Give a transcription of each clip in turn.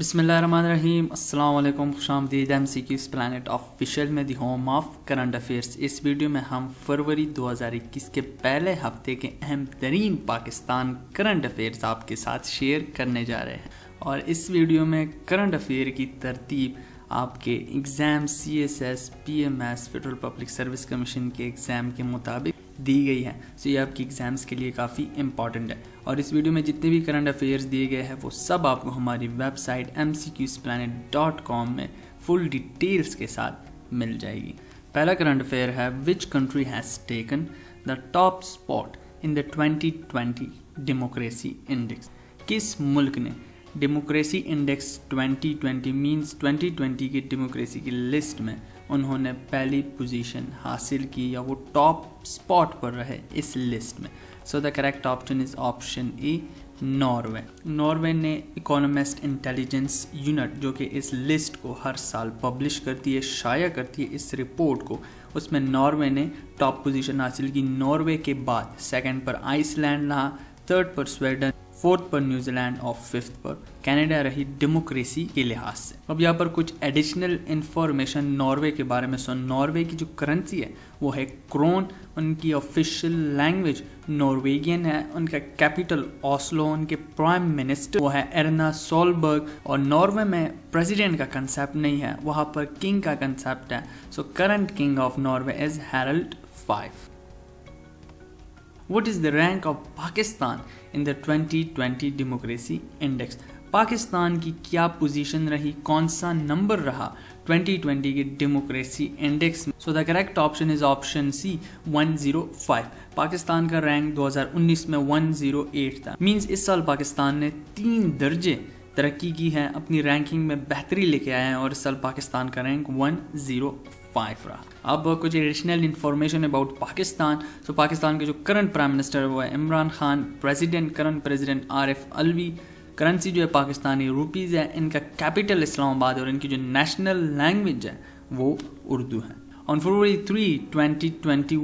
बिसमीम अल्लाम खुश आमदीद M C Qs planet official में the home of current affairs इस वीडियो में हम फरवरी 2021 के पहले हफ्ते के अहम तरीन पाकिस्तान करंट अफेयर्स आपके साथ शेयर करने जा रहे हैं और इस वीडियो में करंट अफेयर की तरतीब आपके exam C S S P M S federal public service commission के एग्ज़ाम के मुताबिक दी गई है सो ये आपकी एग्ज़ाम्स के लिए काफ़ी इंपॉर्टेंट है और इस वीडियो में जितने भी करंट अफेयर्स दिए गए हैं वो सब आपको हमारी वेबसाइट एम में फुल डिटेल्स के साथ मिल जाएगी पहला करंट अफेयर है which country has taken the top spot in the 2020 democracy index किस मुल्क ने डेमोक्रेसी इंडेक्स 2020 मीन्स ट्वेंटी की डेमोक्रेसी की लिस्ट में उन्होंने पहली पोजीशन हासिल की या वो टॉप स्पॉट पर रहे इस लिस्ट में so the correct option is option E Norway Norway ने इकोनॉमिस्ट इंटेलिजेंस यूनिट जो कि इस लिस्ट को हर साल पब्लिश करती है शाया करती है इस रिपोर्ट को उसमें नॉर्वे ने टॉप पोजीशन हासिल की नॉर्वे के बाद सेकंड पर आइसलैंड रहा थर्ड पर स्वेडन फोर्थ पर न्यूजीलैंड और फिफ्थ पर कनाडा रही डेमोक्रेसी के लिहाज से अब यहाँ पर कुछ एडिशनल इन्फॉर्मेशन नॉर्वे के बारे में सुन नॉर्वे की जो करेंसी है वो है क्रोन उनकी ऑफिशियल लैंग्वेज नॉर्वेगियन है उनका कैपिटल ऑस्लो उनके प्राइम मिनिस्टर वो है एरना सोलबर्ग और नॉर्वे में प्रेसिडेंट का कंसेप्ट नहीं है वहाँ पर किंग का कंसेप्ट है so current king of Norway is Harald five what is the rank of Pakistan in the 2020 Democracy Index? Pakistan की क्या पोजीशन रही कौन सा नंबर रहा 2020 के डेमोक्रेसी इंडेक्स में so the correct option is option C 105 Pakistan का रैंक 2019 में 108 था मींस इस साल पाकिस्तान ने तीन दर्जे तरक्की की है अपनी रैंकिंग में बेहतरी लेके आए हैं और इस साल पाकिस्तान का रैंक वन जीरो फाइव रहा अब कुछ additional information about Pakistan so Pakistan के जो करंट प्राइम मिनिस्टर वो है Imran Khan president current president Arif Alvi currency जो है पाकिस्तानी रुपीज़ है इनका कैपिटल इस्लामाबाद और इनकी जो नेशनल लैंग्वेज है वो उर्दू है on February three twenty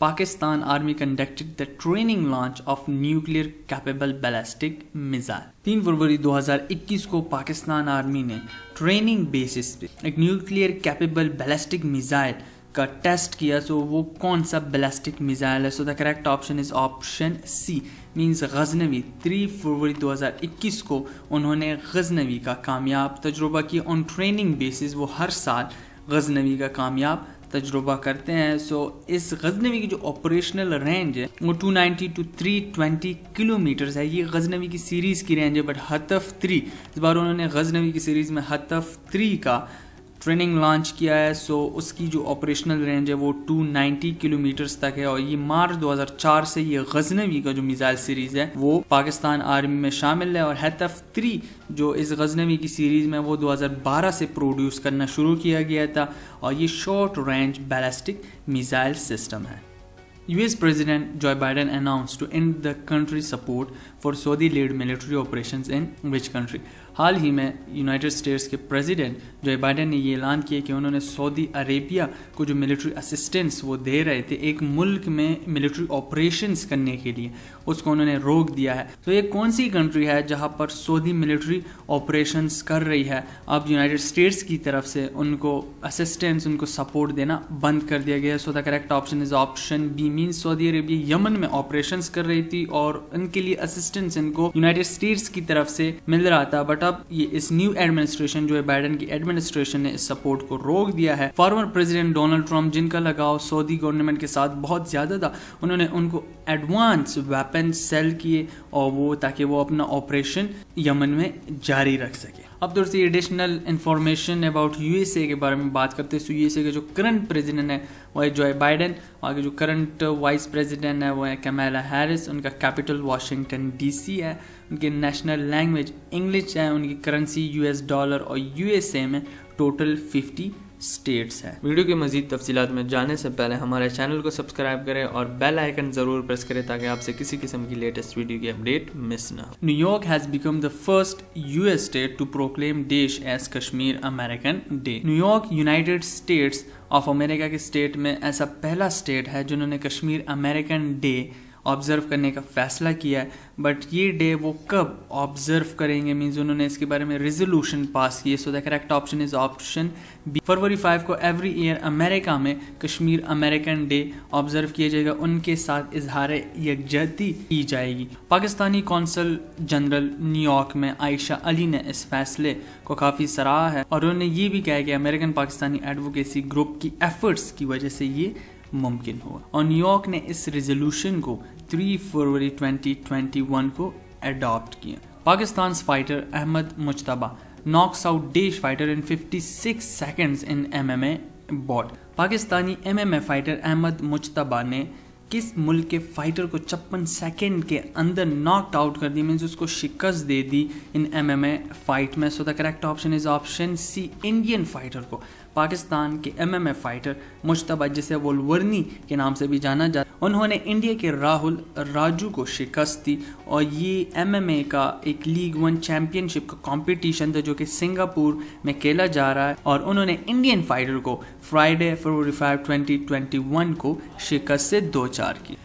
Pakistan army conducted the training launch of nuclear capable ballistic missile 3 फरवरी 2021 को पाकिस्तान आर्मी ने ट्रेनिंग बेसिस पे एक न्यूक्लियर कैपेबल बैलिस्टिक मिसाइल का टेस्ट किया सो वो कौन सा बैलिस्टिक मिसाइल है so the correct option is option C means Ghaznavi three फरवरी 2021 को उन्होंने गजनवी का कामयाब तजुर्बा किया ऑन ट्रेनिंग बेसिस वो हर साल गजनवी का कामयाब तजुर्बा करते हैं सो इस गजनवी की जो ऑपरेशनल रेंज है वो 290 टू 320 किलोमीटर्स है ये गजनवी की सीरीज़ की रेंज है बट हतफ थ्री इस बार उन्होंने गजनवी की सीरीज़ में हतफ थ्री का ट्रेनिंग लॉन्च किया है सो उसकी जो ऑपरेशनल रेंज है वो 290 किलोमीटर्स तक है और ये मार्च 2004 से ये गजनवी का जो मिसाइल सीरीज है वो पाकिस्तान आर्मी में शामिल है और हैतफ थ्री जो इस गजनवी की सीरीज में वो 2012 से प्रोड्यूस करना शुरू किया गया था और ये short range ballistic missile system है U S president Joe Biden announce to end the country support for Saudi lead military operation in which country हाल ही में यूनाइटेड स्टेट्स के प्रेसिडेंट जो बाइडेन ने ये ऐलान किया कि उन्होंने सऊदी अरेबिया को जो मिलिट्री असिस्टेंस वो दे रहे थे एक मुल्क में मिलिट्री ऑपरेशंस करने के लिए उसको उन्होंने रोक दिया है तो ये कौन सी कंट्री है जहाँ पर सऊदी मिलिट्री ऑपरेशंस कर रही है अब यूनाइटेड स्टेट्स की तरफ से उनको असिस्टेंस उनको सपोर्ट देना बंद कर दिया गया so the correct option is option B mean Saudi Arabia Yemen में ऑपरेशन कर रही थी और इनके लिए असिस्टेंस इनको यूनाइटेड स्टेट्स की तरफ से मिल रहा था बट तब ये इस न्यू एडमिनिस्ट्रेशन जो है बाइडन की एडमिनिस्ट्रेशन ने इस सपोर्ट को रोक दिया है फॉर्मर प्रेसिडेंट डोनाल्ड ट्रंप जिनका लगाव सऊदी गवर्नमेंट के साथ बहुत ज़्यादा था उन्होंने उनको एडवांस वेपन सेल किए और वो ताकि वो अपना ऑपरेशन यमन में जारी रख सके अब थोड़ी सी एडिशनल इन्फॉर्मेशन अबाउट यूएसए के बारे में बात करते हैं सो यूएसए के जो करंट प्रेसिडेंट है वो है जो है बाइडन और के जो करंट वाइस प्रेसिडेंट है वो है कैमेला हैरिस उनका कैपिटल वाशिंगटन डीसी है उनकी नेशनल लैंग्वेज इंग्लिश है उनकी करेंसी यूएस डॉलर और यूएसए में टोटल फिफ्टी स्टेट्स है वीडियो की मजीद तफसीत में जाने से पहले हमारे चैनल को सब्सक्राइब करें और बेल आइकन जरूर प्रेस करें ताकि आपसे किसी किस्म की लेटेस्ट वीडियो की अपडेट मिस न हो New York has become the first U S state to proclaim देश as Kashmir American day New York United States of America के स्टेट में ऐसा पहला स्टेट है जिन्होंने कश्मीर अमेरिकन डे ऑब्ज़र्व करने का फ़ैसला किया है बट ये डे वो कब ऑब्ज़र्व करेंगे मीन्स उन्होंने इसके बारे में रेजोल्यूशन पास किए so the correct option is option B February five को एवरी ईयर अमेरिका में कश्मीर अमेरिकन डे ऑब्ज़र्व किया जाएगा उनके साथ इजहार यकजहती की जाएगी पाकिस्तानी कौंसल जनरल न्यूयॉर्क में आयशा अली ने इस फैसले को काफ़ी सराहा है और उन्होंने ये भी कहा कि अमेरिकन पाकिस्तानी एडवोकेसी ग्रुप की एफर्ट्स की वजह से ये मुमकिन हुआ और न्यूयॉर्क ने इस रेजोल्यूशन को 3 फरवरी 2021 को अडॉप्ट किए Pakistan fighter Ahmed Mujtaba knocks out डेश fighter in 56 six seconds in MMA bout Pakistani MMA fighter Ahmed Mujtaba ने किस मुल्क के फाइटर को छप्पन सेकेंड के अंदर नॉक आउट कर दी मीन्स उसको शिकस्त दे दी in M M A fight में so the correct option is option C Indian fighter को पाकिस्तान के M M A fighter Mujtaba जिसे वोलवर्नी के नाम से भी जाना जाता उन्होंने इंडिया के राहुल राजू को शिकस्त दी और ये एमएमए का एक लीग वन चैंपियनशिप का कंपटीशन था जो कि सिंगापुर में खेला जा रहा है और उन्होंने इंडियन फाइटर को Friday February five twenty twenty one को शिकस्त से दो चार की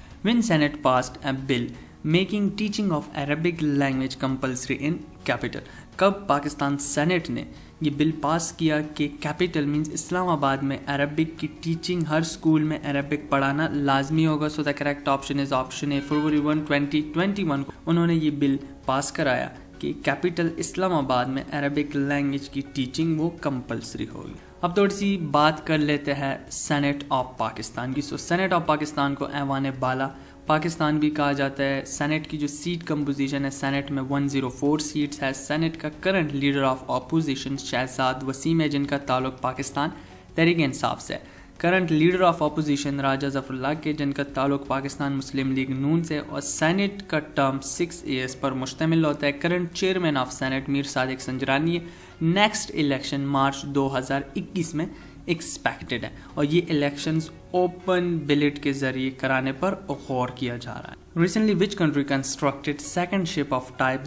senate passed a bill making teaching of Arabic language compulsory in capital कब पाकिस्तान सेनेट ने ये बिल पास किया कि कैपिटल मीन्स इस्लामाबाद में अरबिक की टीचिंग हर स्कूल में अरबिक पढ़ाना लाजमी होगा so the correct option is option A February one twenty twenty one को उन्होंने ये बिल पास कराया कि कैपिटल इस्लामाबाद में अरबिक लैंग्वेज की टीचिंग वो कंपलसरी होगी अब थोड़ी सी बात कर लेते हैं सेनेट ऑफ पाकिस्तान की सो सेनेट ऑफ पाकिस्तान को ऐवान बाला पाकिस्तान भी कहा जाता है सेनेट की जो सीट कंपोजिशन है सेनेट में 104 सीट्स है सेनेट का current leader of opposition Shahzad Waseem है जिनका ताल्लुक पाकिस्तान तहरीक इंसाफ से current leader of opposition Raja Zafarullah के जिनका ताल्लुक पाकिस्तान मुस्लिम लीग नून से और सेनेट का टर्म सिक्स ईयर्स पर मुश्तमिल होता है current chairman of senate Mir Sadiq Sanjrani next election March 2021 में एक्सपेक्टेड है और ये इलेक्शन ओपन बिलेट के जरिए कराने पर गौर किया जा रहा है recently which country constructed second ship of type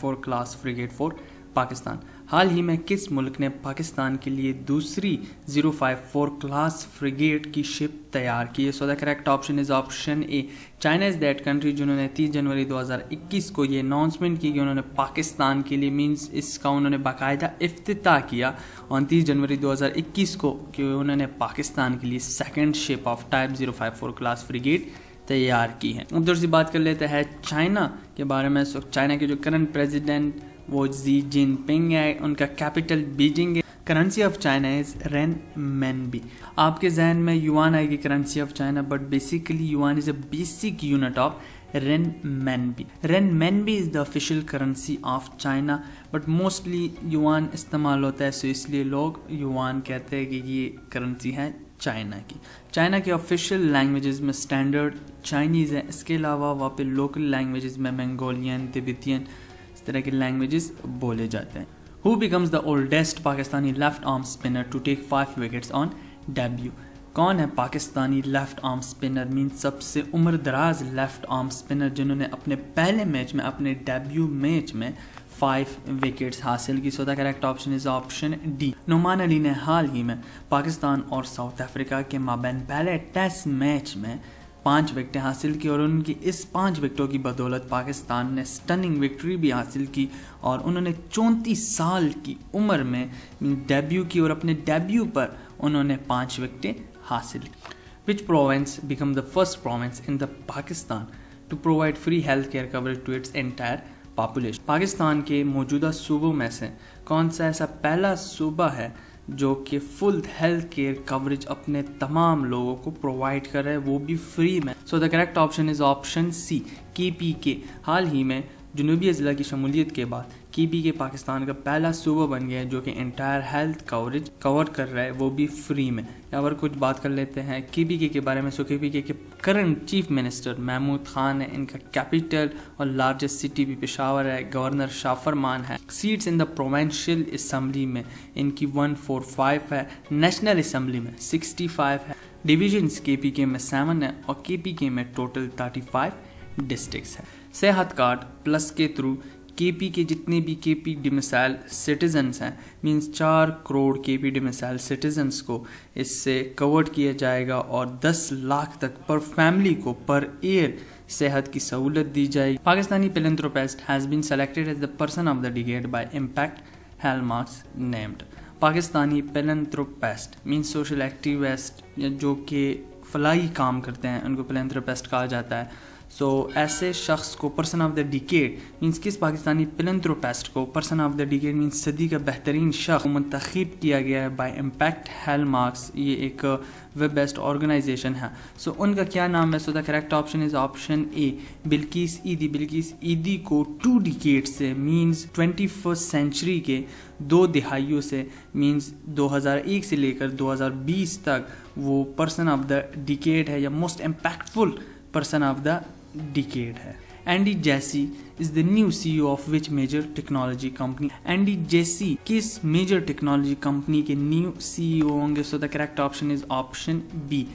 four class frigate for Pakistan हाल ही में किस मुल्क ने पाकिस्तान के लिए दूसरी 054 क्लास फ्रिगेट की शिप तैयार की है so the correct option is option A China is that country जिन्होंने 30 जनवरी 2021 को ये अनाउंसमेंट की कि उन्होंने पाकिस्तान के लिए मींस इसका उन्होंने बाकायदा अफ्ताह किया और तीस जनवरी 2021 को कि उन्होंने पाकिस्तान के लिए second ship of type four class frigate तैयार की है उधर दूसरी बात कर लेते हैं चाइना के बारे में सो चाइना के जो करंट प्रेजिडेंट वो जी जिनपिंग है उनका कैपिटल बीजिंग है currency of China is renminbi आपके जहन में युआन आएगी currency of China but basically yuan is a basic unit of renminbi renminbi is the official currency of China but mostly yuan इस्तेमाल होता है सो इसलिए लोग yuan कहते हैं कि ये करेंसी है चाइना की चाइना के ऑफिशियल लैंग्वेजेस में स्टैंडर्ड चाइनीज़ है इसके अलावा वहाँ पे लोकल लैंग्वेजेस में मंगोलियन तिब्बतियन तरह के लैंग्वेजेस बोले जाते हैं who becomes the oldest Pakistani left arm spinner to take five wickets on debut कौन है Pakistani left arm spinner mean सबसे उम्र दराज लेफ्ट आर्म स्पिनर जिन्होंने अपने पहले मैच में अपने डेब्यू मैच में फाइव विकेट्स हासिल की so the correct option is option D Nauman Ali ने हाल ही में पाकिस्तान और साउथ अफ्रीका के माबेन पहले टेस्ट मैच में पाँच विकटें हासिल की और उनकी इस पाँच विकटों की बदौलत पाकिस्तान ने स्टनिंग विक्ट्री भी हासिल की और उन्होंने चौंतीस साल की उम्र में डेब्यू की और अपने डेब्यू पर उन्होंने पाँच विकटें हासिल की which province become the first province in the Pakistan to provide free health care coverage to its entire population Pakistan के मौजूदा सूबों में से कौन सा ऐसा पहला सूबा है जो कि फुल हेल्थ केयर कवरेज अपने तमाम लोगों को प्रोवाइड कर रहा है वो भी फ्री में so the correct option is option C K P के हाल ही में जनूबी ज़िला की शमूलियत के बाद की के पाकिस्तान का पहला सूबा बन गया है जो कि इंटायर हेल्थ कवरेज कवर कर रहा है वो भी फ्री में यहाँ पर कुछ बात कर लेते हैं की के, के बारे में सो के, के current chief minister Mahmood Khan है इनका कैपिटल और लार्जेस्ट सिटी भी पेशावर है गवर्नर शाफरमान है seats in the provincial assembly में इनकी 145 है नेशनल इसम्बली में 65 है डिविजन्स के के में सेवन है और के के में टोटल फाइव डिस्ट्रिक्ट है सेहत कार्ड प्लस के थ्रू केपी के जितने भी केपी डिमिसाइल सिटीजन्स हैं मींस चार करोड़ केपी डिमिसाइल सिटीजन्स को इससे कवर्ड किया जाएगा और 10 लाख तक पर फैमिली को पर ईयर सेहत की सहूलत दी जाएगी Pakistani philanthropist has been selected as the person of the decade by impact hallmarks named Pakistani philanthropist means social activist जो कि फलाई काम करते हैं उनको पेलेंथ्रोपेस्ट कहा जाता है सो so, ऐसे शख्स को person of the decade means किस पाकिस्तानी पिलंथ्रोपेस्ट को person of the decade means सदी का बेहतरीन शख्स मंतखब किया गया है बाई इम्पैक्ट हेल मार्क्स ये एक वेब बेस्ट ऑर्गेनाइजेशन है सो so, उनका क्या नाम है so the correct option is option A Bilquis Edhi Bilquis Edhi को टू डिकेट से मीन्स ट्वेंटी फर्स्ट सेंचुरी के दो दिहाइयों से मीन्स 2001 से लेकर 2020 तक वो पर्सन ऑफ द डिकेट है या most impactful person of the decade है Andy Jassy is the new CEO of which major technology company Andy Jassy किस मेजर टेक्नोलॉजी कंपनी के न्यू सीईओ e होंगे so the correct option is option B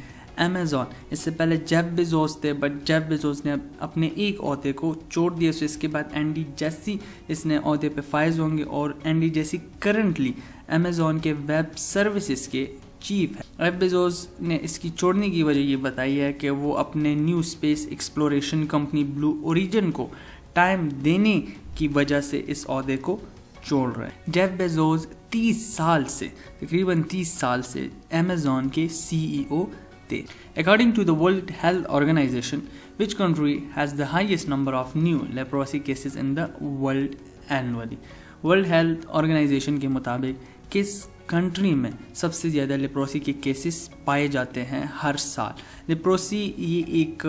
Amazon इससे पहले जेब Bezos थे but जेब Bezos ने अपने एक अहदे को छोड़ दिया सो इसके बाद एंडी जेसी इसने अहदे पर फायज होंगे और एंडी जेसी करंटली अमेजोन के वेब सर्विसेज के चीफ है एफ बेजोस ने इसकी छोड़ने की वजह ये बताई है कि वो अपने new space exploration company Blue Origin को टाइम देने की वजह से इस अहदे को छोड़ रहे हैं जेफ बेजोस 30 साल से तकरीबन 30 साल से अमेजोन के सीईओ e थे according to the World Health Organization which country has the highest number of new leprosy cases in the world annually World Health Organization के मुताबिक किस कंट्री में सबसे ज़्यादा लिप्रोसी के केसेस पाए जाते हैं हर साल लिप्रोसी ये एक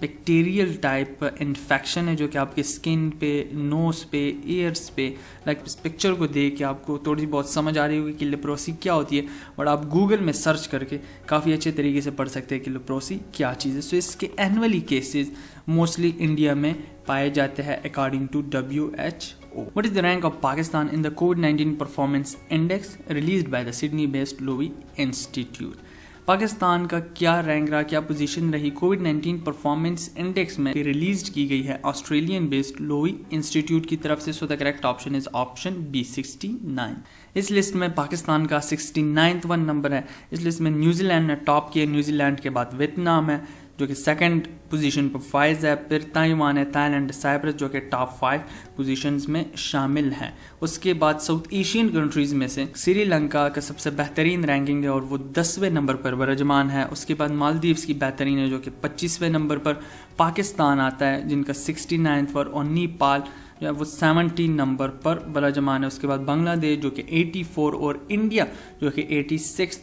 बैक्टीरियल टाइप इन्फेक्शन है जो कि आपके स्किन पे नोज पे ईयर्स पे लाइक इस पिक्चर को देख के आपको थोड़ी बहुत समझ आ रही होगी कि लिप्रोसी क्या होती है और आप गूगल में सर्च करके काफ़ी अच्छे तरीके से पढ़ सकते हैं कि लिप्रोसी क्या चीज़ है सो इसके एनअली केसेज़ mostly India में पाए जाते हैं according to W H O what is the rank of Pakistan in the COVID nineteen performance index release by the Sydney based Lowy Institute Pakistan का क्या रैंक रहा क्या पोजीशन रही कोविड 19 परफॉर्मेंस इंडेक्स में रिलीज की गई है ऑस्ट्रेलियन बेस्ड लोई इंस्टीट्यूट की तरफ से so the correct option is option B 69 इस लिस्ट में पाकिस्तान का सिक्सटी नाइन्थ वन नंबर है इस लिस्ट में न्यूजीलैंड ने टॉप किया न्यूजीलैंड के बाद वियतनाम है जो कि सेकंड पोजीशन पर फाइज है फिर ताइवान है थाईलैंड साइप्रस जो कि टॉप फाइव पोजीशंस में शामिल हैं उसके बाद साउथ एशियन कंट्रीज़ में से श्रीलंका का सबसे बेहतरीन रैंकिंग है और वो दसवें नंबर पर वर्जमान है उसके बाद मालदीव्स की बेहतरीन है जो कि पच्चीसवें नंबर पर पाकिस्तान आता है जिनका सिक्सटी नाइन्थ पर और नेपाल जो है वो सेवनटीन नंबर पर बराजमान है उसके बाद बांग्लादेश जो कि एटी फोर और इंडिया जो कि एटी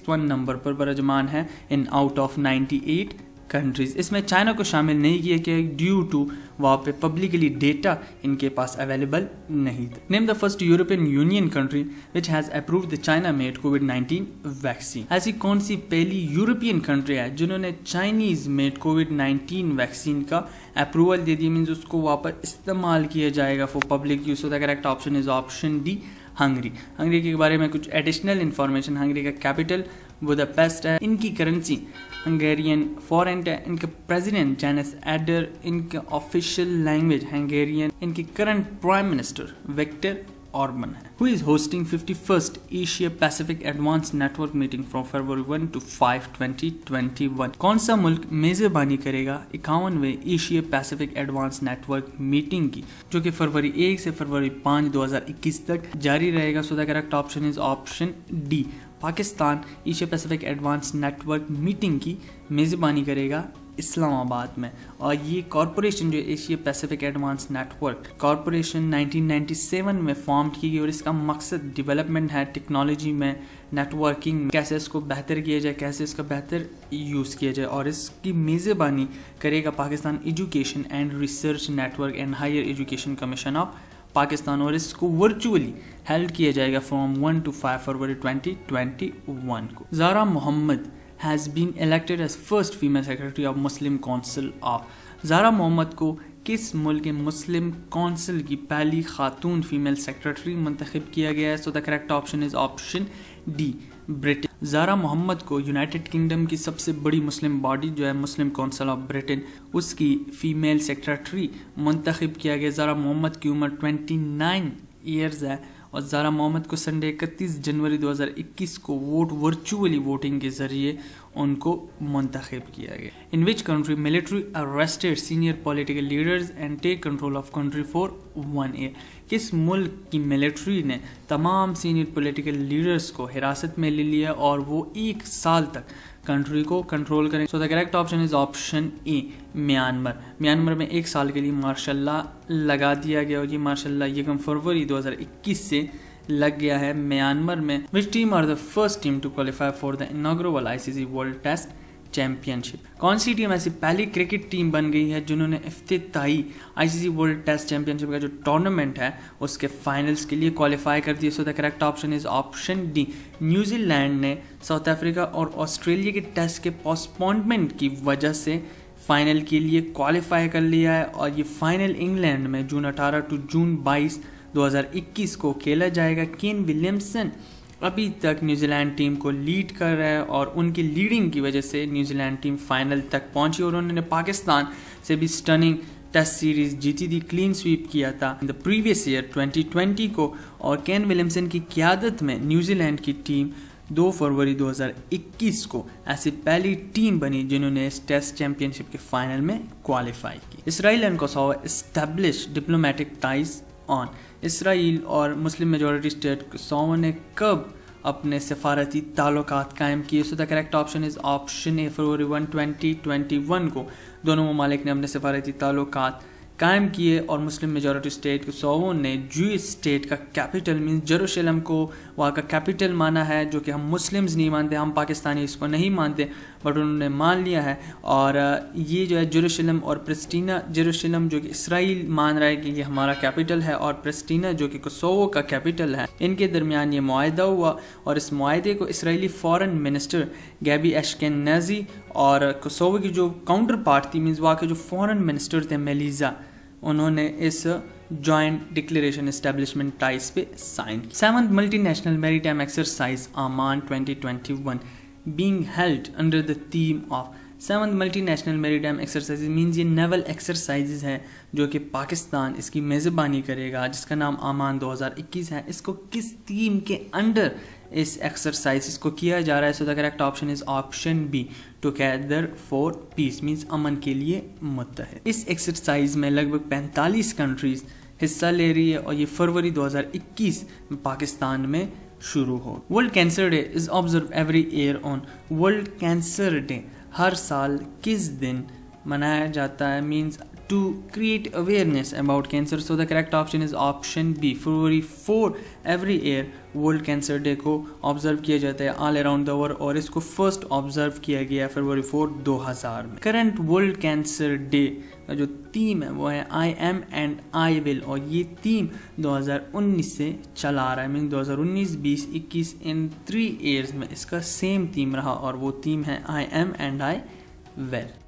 वन नंबर पर बराजमान है in out of ninety eight countries इसमें चाइना को शामिल नहीं किया गया ड्यू टू वहाँ पे पब्लिकली डेटा इनके पास अवेलेबल नहीं था name the first European Union country which has approve the China made COVID 19 vaccine ऐसी कौन सी पहली यूरोपियन कंट्री है जिन्होंने चाइनीज मेड कोविड 19 वैक्सीन का अप्रूवल दे दिया मीन्स उसको वहाँ पर इस्तेमाल किया जाएगा for public use the correct option is option D Hungary Hungary के बारे में कुछ एडिशनल इन्फॉर्मेशन हंगरी का कैपिटल वो द बेस्ट है इनकी करेंसी हंगेरियन फॉरन इनके प्रेसिडेंट जैनस एडर इनके ऑफिशियल लैंग्वेज हंगेरियन इनके current prime minister Viktor Orban है who is hosting fifty first Asia Pacific advance network meeting from February one two five twenty twenty one कौन सा मुल्क मेजबानी करेगा इक्यावनवे Asia Pacific advance network meeting की जो कि फरवरी एक से फरवरी पाँच दो हजार इक्कीस तक जारी रहेगा so the correct option is option D Pakistan Asia Pacific advance network meeting की मेज़बानी करेगा इस्लामाबाद में और ये कॉरपोरेशन जो Asia Pacific advance network corporation 1997 में फॉर्म की गई और इसका मकसद डेवलपमेंट है टेक्नोलॉजी में नेटवर्किंग कैसे इसको बेहतर किया जाए कैसे इसका बेहतर यूज़ किया जाए और इसकी मेज़बानी करेगा Pakistan education and research network and higher education commission of Pakistan और इसको वर्चुअली हेल्ड किया जाएगा from one two five February twenty twenty one को Zara Mohammed has been elected as first female secretary of Muslim council of Zara Mohammed को किस मुल्क के मुस्लिम काउंसिल की पहली खातून फीमेल सेक्रेटरी मंतखब किया गया है so the correct option is option D Britain Zara Mohammed को यूनाइटेड किंगडम की सबसे बड़ी मुस्लिम बॉडी जो है मुस्लिम काउंसिल ऑफ ब्रिटेन उसकी फीमेल सेक्रेटरी मंतखब किया गया जारा मोहम्मद की उम्र 29 ईयर्स है और जारा मोहम्मद को संडे इकतीस जनवरी 2021 को वोट वर्चुअली वोटिंग के जरिए उनको मंतखब किया गया in which country military arrested senior political leaders and take control of country for one year किस मुल्क की मिलिट्री ने तमाम सीनियर पॉलिटिकल लीडर्स को हिरासत में ले लिया और वो एक साल तक कंट्री को कंट्रोल करें so the correct option is option A Myanmar Myanmar में एक साल के लिए मार्शाला लगा दिया गया और ये मार्शाला ये कम फरवरी 2021 से लग गया है म्यांमार में which team are the first team to qualify for the inaugural ICC World Test Championship कौन सी टीम ऐसी पहली क्रिकेट टीम बन गई है जिन्होंने अफ्ताही आईसीसी वर्ल्ड टेस्ट चैंपियनशिप का जो टूर्नामेंट है उसके फाइनल्स के लिए क्वालिफाई कर दिया so the correct option is option D New Zealand ने साउथ अफ्रीका और ऑस्ट्रेलिया के टेस्ट के पोस्टपोनमेंट की वजह से फाइनल के लिए क्वालिफाई कर लिया है और ये फाइनल इंग्लैंड में जून अठारह टू जून बाईस 2021 को खेला जाएगा केन विलियमसन अभी तक न्यूजीलैंड टीम को लीड कर रहे हैं और उनकी लीडिंग की वजह से न्यूजीलैंड टीम फाइनल तक पहुंची और उन्होंने पाकिस्तान से भी स्टनिंग टेस्ट सीरीज जीती थी क्लीन स्वीप किया था इन द प्रीवियस ईयर 2020 को और केन विलियमसन की क्यादत में न्यूजीलैंड की टीम 2 फरवरी 2021 को ऐसी पहली टीम बनी जिन्होंने इस टेस्ट चैंपियनशिप के फाइनल में क्वालिफाई की Israel and Kosovo establish diplomatic ties on Israel और मुस्लिम मेजोरिटी स्टेट सोमो ने कब अपने सफारती ताल्लुक कायम किए so the correct option is option A February one twenty twenty one को दोनों ममालिक ने अपने सफारती ताल्लुक कायम किए और मुस्लिम मेजोरिटी स्टेट के सोवों ने जू स्टेट का कैपिटल मीन्स जरूशलम को वहाँ का कैपिटल माना है जो कि हम मुस्लिम्स नहीं मानते हम पाकिस्तानी इसको नहीं मानते बट उन्होंने मान लिया है और ये जो है जरूशलम और प्रस्टीना जरूशलम जो कि इसराइल मान रहा है कि ये हमारा कैपिटल है और प्रस्टीना जो कि कोसोवो का कैपिटल है इनके दरमियान ये माहा हुआ और इस माहे को Israeli foreign minister Gabi Ashkenazi और कसोवो की जो काउंटर पार्ट थी मीन्स वहाँ के जो फ़ॉरन मिनिस्टर थे मेलीज़ा उन्होंने इस ज्वाइंट डिक्लेरेशन एस्टेब्लिशमेंट टाइस पे sign seven multinational time exercise Aman 2021 being held under the theme of seven multinational maritime exercise means ये नेवल एक्सरसाइजेज है जो कि पाकिस्तान इसकी मेज़बानी करेगा जिसका नाम आमान 2021 है इसको किस थीम के अंडर इस एक्सरसाइज को किया जा रहा है so the correct option is option B together for peace means अमन के लिए है इस एक्सरसाइज में लगभग 45 कंट्रीज हिस्सा ले रही है और ये फरवरी 2021 में पाकिस्तान में शुरू हो World Cancer Day is observe every year on World Cancer Day हर साल किस दिन मनाया जाता है means to create awareness about cancer so the correct option is option b February 4 every year World Cancer Day को ऑब्जर्व किया जाता है ऑल अराउंड द वर्ल्ड और इसको फर्स्ट ऑब्जर्व किया गया फरवरी 4 2000 में करंट वर्ल्ड कैंसर डे का जो थीम है वो है I am and I will और ये थीम 2019 से चला आ रहा है मीन 2019 20 21 इन थ्री ईयर्स में इसका सेम थीम रहा और वो थीम है I am and I well